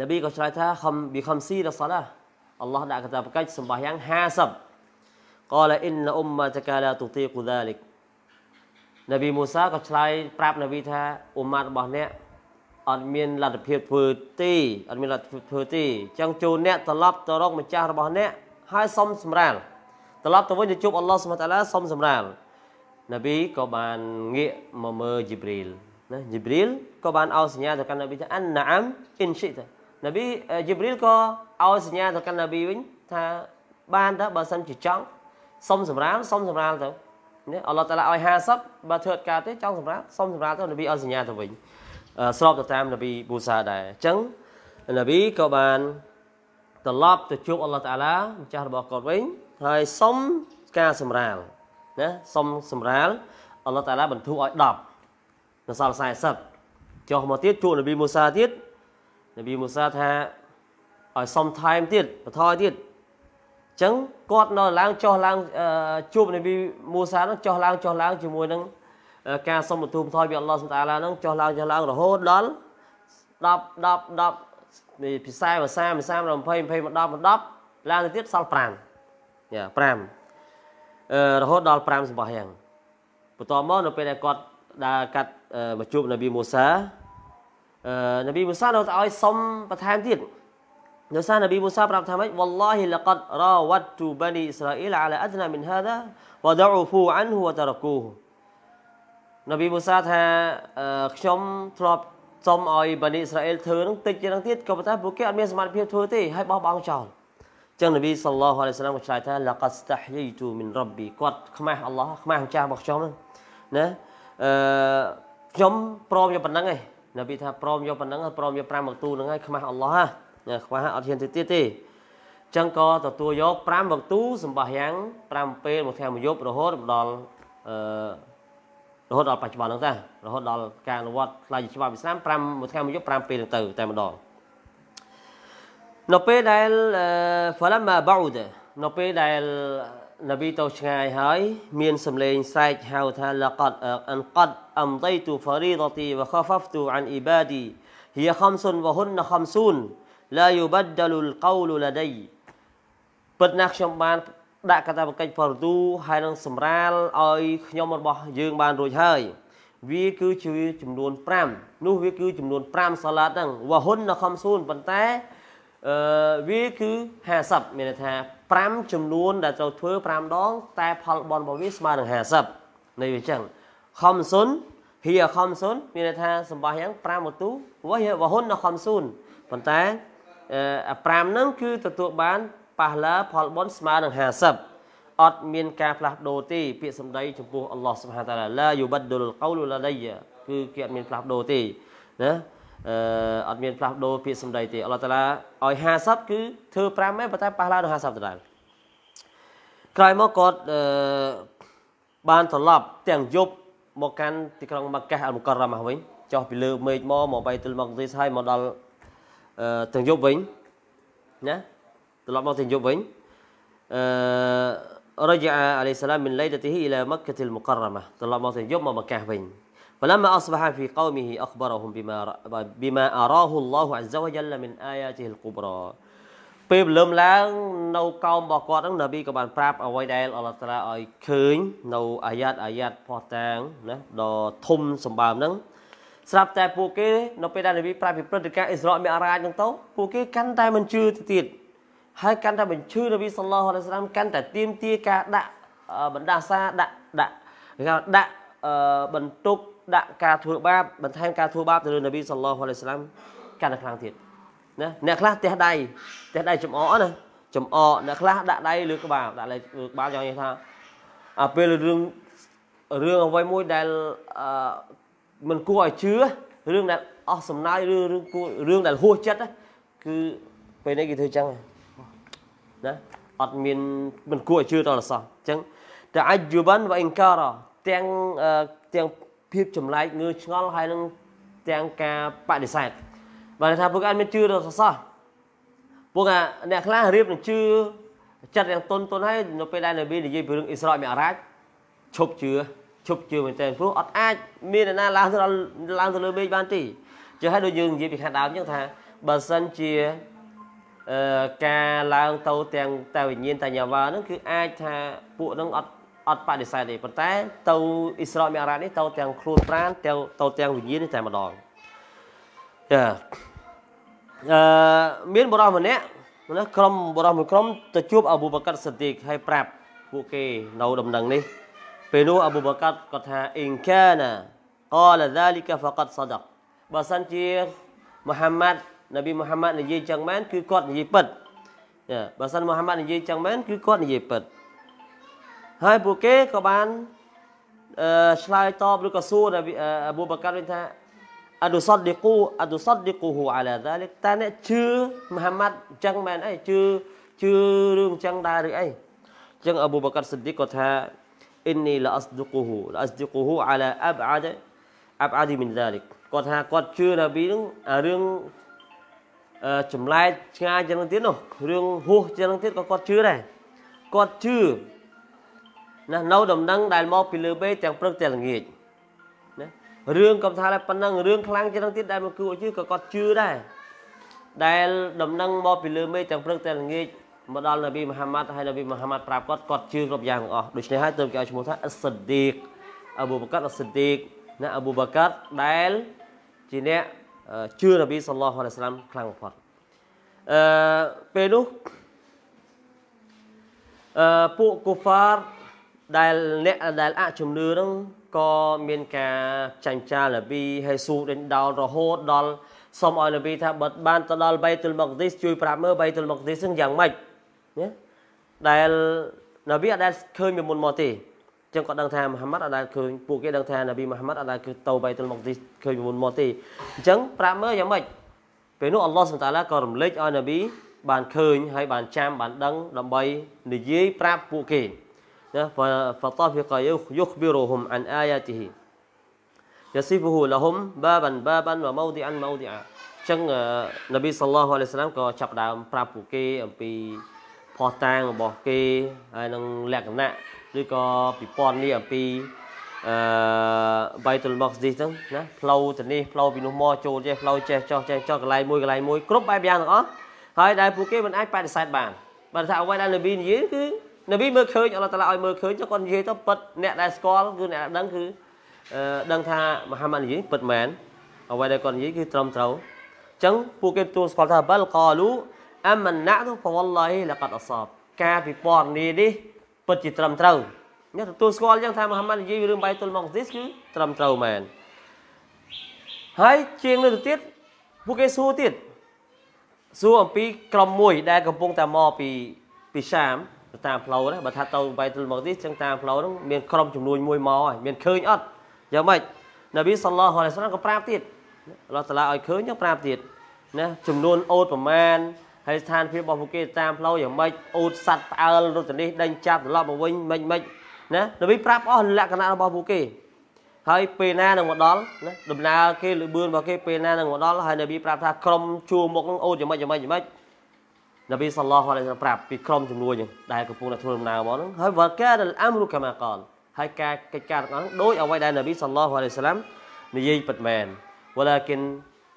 Speaker 1: នប៊ីក៏ឆ្លើយថាខំប៊ីខំស៊ីរ៉ាសាឡាអល់ឡោះដាក់កតាបកិច្ចសម្បះយ៉ាង50ក៏ឡាអ៊ីនអ៊ុមម៉ាតកាឡាទូទីកូដាលិកនប៊ីមូសាក៏ឆ្លើយប្រាប់នប៊ីថាអ៊ុមម៉ាតរបស់អ្នកអត់មានលទ្ធភាពធ្វើទេអត់មានលទ្ធភាពធ្វើទេអញ្ចឹងចូលអ្នកត្រឡប់ទៅរកម្ចាស់របស់អ្នកហើយសុំសម្រាលត្រឡប់ទៅវិញទៅជួបអល់ឡោះសុបតាឡាសុំសម្រាលនប៊ីក៏បានងាកមកមើលជីប្រីលណាជីប្រីលក៏បានឲ្យសញ្ញាទៅកាន់នប៊ីថាអានណាមអ៊ីនស៊ីតនប៊ីជីប្រីលក៏ឲ្យសញ្ញាទៅកាន់នប៊ីវិញថាបានតើបើសិនជាចង់សុំសម្រាលសុំសម្រាលទៅណាអល់ឡោះតាឡាឲ្យ50បើធ្វើអត់កើតទេចង់សម្រាលសុំសម្រាលទៅនប៊ីឲ្យសញ្ញាទៅវិញស្របទៅតាមនប៊ីប៊ូសាដែរអញ្ចឹងនប៊ីក៏បានត្រឡប់ទៅជួបអល់ឡោះតាឡាម្ចាស់របស់គាត់វិញហើយសុំការសម្រាលណាសុំសម្រាលអល់ឡោះតាឡាបន្ធូរឲ្យ10នៅសល់40ចុះមកទៀតជួបនប៊ីមូសាទៀតនប៊ីមូសាថាឲ្យសុំថែមទៀតបន្ថយទៀតអញ្ចឹងគាត់នៅឡើងចុះឡើងជួបនប៊ីមូសានឹងចុះឡើងចុះឡើងជាមួយនឹងការសុំបន្ទូបន្ថយពីអល់ឡោះតាឡានឹងចុះឡើងចុះឡើងរហូតដល់10 10 10នេះពី40 30 30ដល់20 20មក10មក10ឡើងទៅទៀតសល់5យ៉ា5អឺរហូតដល់5សម្បោះយ៉ាងបន្ទាប់មកនៅពេលដែលគាត់ដើរកាត់មកជួបនប៊ីមូសាអឺនប៊ីមូសានៅតែឲ្យសុំបន្ថែមទៀតនៅសារនប៊ីមូសាប្រាប់ថាម៉េច والله لقد راودت بني اسرائيل على ادنى من هذا وضعفوا عنه وتركوه នប៊ីមូសាថាខ្ញុំធ្លាប់សុំឲ្យបានអ៊ីស្រាអែលធ្វើនឹងតិចជាងទៀតក៏ប៉ុន្តែពួកគេអត់មានសមត្ថភាពធ្វើទេហើយបោះបង់ចោលចឹងនប៊ីសល្លោះអាឡៃសាឡាមក៏ឆ្លើយថាឡាកាស្តាហយីទូមិនរ៉ាប៊ីគាត់ខ្មាស់អល់ឡោះខ្មាស់ម្ចាស់របស់ខ្ញុំហ្នឹងណាអឺខ្ញុំព្រមយកប៉ុណ្ណឹងឯងនប៊ីថាព្រមយកប៉ុណ្ណឹងព្រមយក5មកទូហ្នឹងហើយខ្មាស់អល់ឡោះណាខ្វះអត់ហ៊ានទៅទៀតទេចឹងក៏ទទួលយក5មកទូសម្បះយ៉ាង5ពេលមកថ្ងៃមួយយប់រហូតដល់អឺរហូតដល់បច្ចុប្បន្នហ្នឹងតារហូតដល់ការអនុវត្តផ្លូវច្បាប់ឥស្លាម5មួយថ្ងៃមួយយប់5ពេលហ្នឹងទៅតែម្ដងនៅពេលដែល فلما بعد នៅពេលដែលនប៊ីទៅឆ្ងាយហើយ មានសំឡេងស្រែកហៅថាលកតអនកតអំដៃទូហ្វារីដទីវខហ្វហ្វទូអានអ៊ីបាឌី هي خمس وهن خمسون لا يبدل القول لدي ពិតណាស់ខ្ញុំបានដាក់កាតព្វកិច្ចផលទូហើយនឹងសម្រាលឲ្យខ្ញុំរបស់ យើងបានរួចហើយវាគឺជាចំនួន5នោះវាគឺ ចំនួន5សាឡាតហ្នឹងវ៉ហ៊ុនណខំស៊ូនប៉ុន្តែអឺវាគឺ50មានន័យថា5ចំនួនដែលត្រូវធ្វើ5ដង តែផលបនរបស់វាស្មើនឹង50នៃវាចឹងខំស៊ុនហៀខំស៊ុនមានន័យថាសម្បោះយ៉ាង5មតូវ៉ហ៊ុនណខំស៊ូនប៉ុន្តែអឺ5ហ្នឹងគឺទទួលបានប៉ះឡាផលបុណ្យស្មើនឹង50អត់មានការផ្លាស់ប្ដូរទេពាក្យសម្ដីចំពោះអល់ឡោះសុបហាតាឡាឡាយូបាត់ដុលកោលឡាដៃគឺគេអត់មានផ្លាស់ប្ដូរទេណាអឺអត់មានផ្លាស់ប្ដូរពាក្យសម្ដីទេអល់ឡោះតាឡាឲ្យ50គឺធ្វើ5ដែរប៉ុន្តែប៉ះឡាដល់50ដដែលក្រោយមកគាត់អឺបានត្រឡប់ ទាំងយប់មកកាន់ទីក្រុងម៉ាកាសអល់មុការ៉ាម៉ាវិញចុះពីលើមេឃមកមកបៃតុលម៉ាកឌីសហើយមកដល់ទាំងយប់វិញណាត្រឡប់មកទៅយប់វិញអឺរជាអាឡៃសាឡាមមិនឡៃដទីអ៊ីឡាមកាទីលមុការម៉ាត្រឡប់មកទៅយប់មកមកាវិញ فلما أصبح في قومه أخبرهم بما بما أراه الله عز وجل من آياته الكبرى ពេលលឹមឡើង នៅកោមរបស់គាត់ហ្នឹងនប៊ីក៏បានប្រាប់អ្វីដែល អល់ឡោះតាឡាឲ្យឃើញនៅអាយ៉ាតអាយ៉ាតផោះតាងណាដ៏ធំសម្បើមហ្នឹងស្រាប់តែពួកគេនៅពេលដែលនប៊ីប្រាប់ពីព្រឹត្តិការណ៍អ៊ីស្រាអ៊ីលមេអារ៉ាជហ្នឹងទៅពួកគេកាន់តែមិនជឿទៅទៀតហើយកាន់តែបញ្ឈឺនប៊ីសល្លោះអាឡៃសាឡាមកាន់តែទៀមទាការដាក់បណ្ដាសាដាក់ដាក់គេថាដាក់បន្ទុកដាក់ការធ្វើបាប បន្ថែមការធ្វើបាបទៅលើនប៊ីសល្លោះអាឡៃសាឡាមកាន់តែខ្លាំងទៀតណាអ្នកខ្លះទះដៃទះដៃចំអណាចំអអ្នកខ្លះដាក់ដៃលើក្បាលដាក់លើក្បាលយ៉ាងនេះថាពេលរឿងរឿងអ្វីមួយដែលមិនគួរឲ្យជឿរឿងដែលអស់សំណើចឬរឿងគួររឿងដែលហួសចិត្តគឺពេលនេះគេធ្វើចឹងហ្នឹងណាអត់មានមិនគួរឲ្យជឿតរសោះអញ្ចឹងតាអាយុបានវ៉អ៊ីនការទាំងទាំងភាពចម្លែកងឿឆ្ងល់ហើយនឹងទាំងការបដិសេធបើថាពួកគេអត់មានជឿតរសោះពួកអ្នកខ្លះរៀបនឹងជឿចិត្តយ៉ាងទន់ទន់ហើយនៅពេលដែលនប៊ីនិយាយពីរឿងអ៊ីស្រាអ៊ីលអារ៉ាច់ឈប់ជឿឈប់ជឿមែនតើព្រោះអត់អាចមានអ្នកណាឡើងទៅឡើងទៅលើមេឃបានទេចឹងហើយដូចយើងនិយាយពីខាងដើមចឹងថាបើសិនជាការឡើងទៅទាំងតែវិញ្ញាណតញ្ញវ៉ាហ្នឹងគឺអាចថាពួកហ្នឹងអត់អត់បដិសេធទេប៉ុន្តែ ទៅអ៊ីស្រាអែលនេះទៅទាំងខ្លួនប្រាណទៅទៅទាំងវិញ្ញាណនេះតែម្ដងចាអឺមានបរិសម្នាក់មនុស្សក្រុមបរិសមួយក្រុមទៅជួបអប៊ូបកាត់សិទ្ធីកហើយប្រាប់ ពួកគេនៅដំណឹងនេះ ពេលនោះអប៊ូបកាត់គាត់ថាអ៊ីនកាណា قال ذلك فقد صدق បើសិនជាមូហាម៉ាត់នប៊ីមូហាម៉ាត់និយាយចឹងមែនគឺគាត់និយាយពិតបើសិនមូហាម៉ាត់និយាយចឹងមែនគឺគាត់និយាយពិតហើយពួកគេក៏បានអឺឆ្លើយតបឬក៏សួរអប៊ូបកាវិញថាអឌូសតឌីគូអឌូសតឌីគូហ៊ូអាឡាដាលិកតើអ្នកជឿមូហាម៉ាត់ចឹងមែនអីជឿជឿរឿងចឹងដែរឬអីចឹងអប៊ូបកាសិឌីក៏ថាអ៊ីននីឡាអស្ឌីគូហ៊ូឡាអស្ឌីគូហ៊ូអាឡាអាប់អាដអាប់អាឌីមិនដាលិកគាត់ថាគាត់ជឿនប៊ីនឹងរឿងចម្លែកឆ្ងាយចឹងទៀតនោះរឿងហួសចឹងទៀតក៏គាត់ជឿដែរគាត់ជឿណានៅដំណឹង ដែលមកពីលើបេទាំងព្រឹកទាំងល្ងាចណារឿងកំថាតែប៉ុណ្ណឹងរឿងខ្លាំងចឹងទៀតដែលមកគួរជឿក៏គាត់ជឿដែរដែលដំណឹងមកពីលើមេទាំងព្រឹកទាំងល្ងាចមកដល់នប៊ីមហាម៉ាត់ហើយនប៊ីមហាម៉ាត់ប្រាប់គាត់គាត់ជឿគ្រប់យ៉ាងទាំងអស់ដូច្នេះហើយទើបគេឲ្យឈ្មោះថាអសិឌីកអប៊ូបកាត់អសិឌីកណាអប៊ូបកាត់ដែលជាអ្នកជឿនប៊ីសល្លោះអាឡៃសាឡាមខ្លាំងបំផុតអឺពេលនោះអឺពួកកូហ្វារដែលអ្នកដែលអជំនឿនឹងក៏មានការចាញ់ចាលនប៊ីហេស៊ូសដេញដោលរហូត ដល់សូមឲ្យនប៊ីថាបើបានទៅដល់បៃតុលមុកឌីសជួយប្រាប់មើលបៃតុលមុកឌីសនឹងយ៉ាងម៉េចណាដែលនប៊ីអាចឃើញពីមុនមកទេចឹងគាត់ដឹងថាមហាម៉ាត់អត់ដែលឃើញពួកគេដឹងថានប៊ីមហាម៉ាត់អត់ដែលគឺតូបៃតុលមកទីឃើញមុនមកទេអញ្ចឹងប្រាប់មើលយ៉ាងម៉េចពេលនោះអល់ឡោះសុបតាឡាក៏រំលេចឲ្យនប៊ីបានឃើញហើយបានចាំបានដឹងដើម្បីនិយាយប្រាប់ពួកគេណាហ្វតាហ្វីកយុយុខបិរូហ៊ុមអានអាយ៉ាទីហ៊ីយ៉ាស៊ីបហ៊ូលហ៊ុមបាបានបាបានវម៉ោឌីអានម៉ោឌីអាចឹងនប៊ីសាឡោះអាឡៃសាឡាមក៏ចាប់ដើមប្រាប់ពួកគេអំពីផោះតាងរបស់គេហើយនឹងលក្ខណៈឬក៏ពិព័ន្ធនេះអំពីអឺ Vital Box នេះហ្នឹងណាផ្លូវទៅនេះផ្លូវពីនោះមកចូលចេះផ្លូវចេះចោះចេះចោះកន្លែងមួយកន្លែងមួយគ្រប់បែបយ៉ាងទាំងអស់ហើយដែលពួកគេមិនអាចបដិសេធបានបើថាអ្វីដែល Nabi និយាយគឺ Nabi មើលឃើញអល់ឡោះតាឡាឲ្យមើលឃើញចុះគាត់និយាយទៅពិតអ្នកដែលស្គាល់គឺអ្នកដែលដឹងគឺដឹងថាមហាម៉ាត់និយាយពិតមែនអ្វីដែលគាត់និយាយគឺត្រឹមត្រូវអញ្ចឹងពួកគេទទួលស្គាល់ថាបលកលូអមណាក់ហ្វវ៉ល្លាហ៊ីលកាត់អសាបការពិពណ៌នានេះពិតជាត្រឹមត្រូវអ្នកទទួលស្គាល់អញ្ចឹងថាមហាម៉ាត់និយាយរឿងបៃតុលម៉ង់ស៊ីសគឺត្រឹមត្រូវមែនហើយជាងលើទៅទៀតពួកគេសួរទៀតសួរអំពីក្រុមមួយដែលកំពុងតែមកពីពីសាមតាមផ្លូវណាបើថាទៅបៃតុលម៉ង់ស៊ីសចឹងតាមផ្លូវហ្នឹងមានក្រុមចំនួនមួយមកហើយមានឃើញអត់យ៉ាងម៉េចនប៊ីសល្លោះអាឡៃសាឡាមក៏ប្រាប់ទៀតអល់ឡោះតាឡាឲ្យឃើញចឹងប្រាប់ទៀតណាចំនួនអូតប្រមាណហើយស្ថានភាពរបស់ពួកគេតាមផ្លូវយ៉ាងម៉េចអ៊ូតសัตว์ផ្អើលរត់ទៅនេះដេញចាប់ត្រឡប់មកវិញមិនមិនណានប៊ីប្រាប់អស់លក្ខណៈរបស់ពួកគេ ហើយពេលណានឹងមកដល់ណាដំណើរគេលបឿនរបស់គេពេលណានឹងមកដល់ហើយនប៊ីប្រាប់ថាក្រុមជួមុខនឹងអូតយ៉ាងម៉េចយ៉ាងម៉េចយ៉ាងម៉េចនប៊ីសល្លោះអាឡៃហ៊ីវ៉ាប្រាប់ពីក្រុមជំនួយដែលកំពុងតែធ្វើដំណើរមកហ្នឹងហើយវ៉ាកាដលអាមរុកាម៉ាកលហើយការកិច្ចការទាំងអស់ហ្នឹងដោយអ្វីដែលនប៊ីសល្លោះអាឡៃហ៊ីវ៉ានិយាយពិតមែន ولكن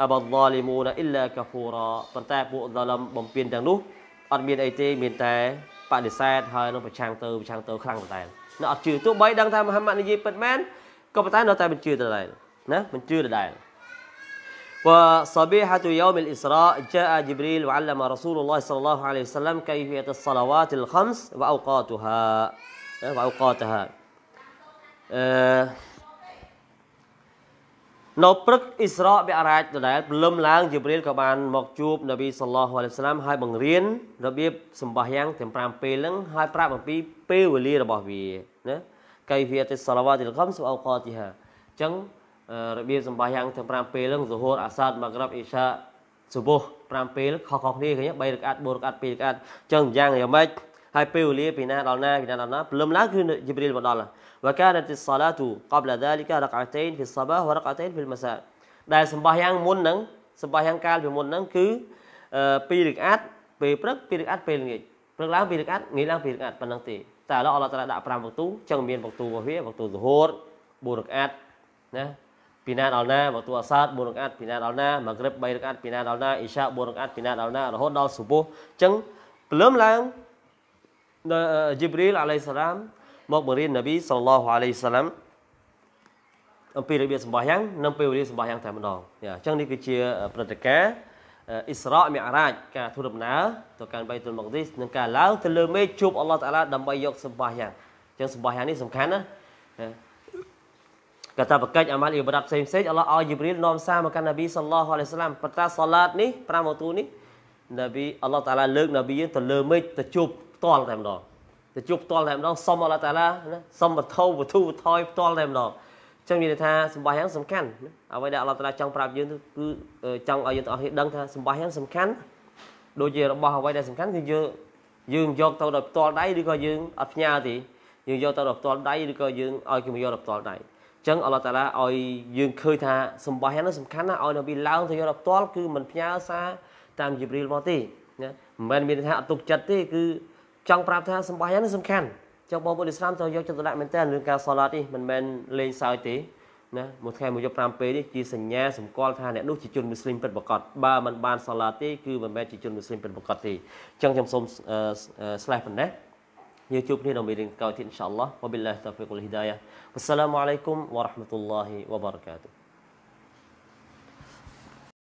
Speaker 1: អបលលីមូនអ៊ីឡាកាហ្វូរ៉ប៉ុន្តែពួកដលមបំពេញទាំងនោះអត់មានអីទេមានតែបដិសេធហើយនឹងប្រឆាំងទៅ ប្រឆាំងទៅខ្លាំងតែនៅអត់ជឿទោះបីដឹងថាមហាម៉ាត់និយាយពិតមែនក៏ប៉ុន្តែនៅតែមិនជឿដដែលណាមិនជឿដដែលវ៉ាសាប៊ីហាតុយ៉ោមិលអ៊ីស្រាជាអាជីប្រីលវ៉ាឡាមរ៉ាស៊ូលឡោះសល្លោះអាឡៃវ៉ាសាឡាំកៃហ្វីតសឡាវ៉ាទិលខំសវ៉ាអូកាតូហាវ៉ាអូកាតូហាអឺនៅព្រឹកអ៊ីស្រាបិអារ៉ាជដដែលព្រលឹមឡើងជីប្រៀលក៏បានមកជួបនប៊ីសល្លោះអាឡៃសាឡាមហើយបង្រៀនរបៀបសម្បះយ៉ាងទាំង5ពេលហ្នឹងហើយប្រាប់អំពីពេលវេលារបស់វាណាកៃវាទិសឡាវ៉ាទីលខំសអោកតទីហាអញ្ចឹងរបៀបសម្បះយ៉ាងទាំង5ពេលហ្នឹងសូហូរអាសាតម៉ាក្រាប់អ៊ីសាសុបុះ5ពេលខុសៗគ្នាគ្នា3រកាត់4រកាត់2រកាត់អញ្ចឹងយ៉ាងយ៉ាងម៉េចហើយពេលវេលាពីណាដល់ណាពីណាដល់ណាព្រលឹមឡើងគឺជីប្រីលមកដល់វកានតិសាឡាទូកាប់ឡាដាលីការកាតេនហ្វីសាបាវរកាតេនហ្វីលម៉ាសាដែលសម្បោះយ៉ាងមុនហ្នឹងសម្បោះយ៉ាងកាលពីមុនហ្នឹងគឺ2រកាត់ពេលព្រឹក2រកាត់ពេលល្ងាចព្រឹកឡើង2រកាត់ងាយឡើង2រកាត់ប៉ុណ្ណឹងទេតែឥឡូវអល់ឡោះតាដាក់5វគ្ទូចឹងមានវគ្ទូរបស់វាវគ្ទូសុហរ4រកាត់ណាពីណាដល់ណាវគ្ទូអាសាត4រកាត់ពីណាដល់ណាម៉ាហ្គ្រិប3រកាត់ពីណាដល់ណាអ៊ីសា4រកាត់ពីណាដល់ណារហូតដល់សុបោះចឹងព្រលឹមឡើងជីបរីលអាឡៃសាឡាមមកបង្រៀននប៊ីសល្លោះអាឡៃសាឡាមអំពីរបៀបសម្បោះយ៉ាងនិងពេលវេលាសម្បោះយ៉ាងតែម្ដងអញ្ចឹងនេះគឺជាព្រឹត្តិការណ៍អ៊ីស្រាមីអរ៉ាជការធ្វើដំណើរទៅកាន់បៃតុលម៉ុកឌីសនិងការឡើងទៅលើមេឃជួបអល់ឡោះតាឡាដើម្បីយកសម្បោះយ៉ាងអញ្ចឹងសម្បោះយ៉ាងនេះសំខាន់ណាកតាបកិច្ចអាម៉ាល់អ៊ីបាដាត់ផ្សេងផ្សេងអល់ឡោះឲ្យជីបរីលនាំសារមកកាន់នប៊ីសល្លោះអាឡៃសាឡាមប៉ុន្តែសាឡាតនេះ5ម៉ោងទូនេះនប៊ីអល់ឡោះតាឡាលើកនប៊ីយើងទៅលើមេឃទៅជួបផ្ទាល់តែម្ដងទៅជួបផ្ទាល់តែម្ដងសុំអល់ឡោះតាឡាណាសុំវត្ថុវត្ថុវថយផ្ទាល់តែម្ដងចឹងមានន័យថាសម្បត្តិហ្នឹងសំខាន់អ្វីដែលអល់ឡោះតាឡាចង់ប្រាប់យើងគឺចង់ឲ្យយើងទាំងអស់គ្នាដឹងថាសម្បត្តិហ្នឹងសំខាន់ដូចជារបស់អ្វីដែលសំខាន់គឺយើងយើងយកទៅដោយផ្ទាល់ដៃឬក៏យើងអត់ផ្ញើទេយើងយកទៅដល់ផ្ទាល់ដៃឬក៏យើងឲ្យគេមកយកដល់ផ្ទាល់ដៃអញ្ចឹងអល់ឡោះតាឡាឲ្យយើងឃើញថាសម្បត្តិហ្នឹងសំខាន់ណាឲ្យនប៊ីឡើងទៅយកដល់ផ្ទាល់គឺមិនផ្ញើសារតាមជីប្រីលមកទេណាមិនមែនមានថាអត់ទុកចិត្តទេគឺចង់ប្រាប់ថាសម្បោះយ៉ាងនេះសំខាន់ចង់បងប្អូនឥស្លាមត្រូវយកចិត្តទុកដាក់មែនតើរឿងការសាឡាត់នេះមិនមែនលេងសើចទេណាមួយថ្ងៃមួយយប់5ពេលនេះជាសញ្ញាសម្គាល់ថាអ្នកនោះជាជនមូស្លីមពិតប្រាកដបើមិនបានសាឡាទេគឺមិនមែនជាជនមូស្លីមពិតប្រាកដទេអញ្ចឹងខ្ញុំសូម slash ប៉ុណ្ណេះយើងជួបគ្នានៅមេរៀនក្រោយទៀតអ៊ីនសាអល់ឡោះវបិលឡាហ៊ីតាហ្វីកុលហ៊ីដាយ៉ាវអស្សឡាមអាឡៃគុំវរ៉ាហ្មាតុលឡាហ៊ីវបារកាតុ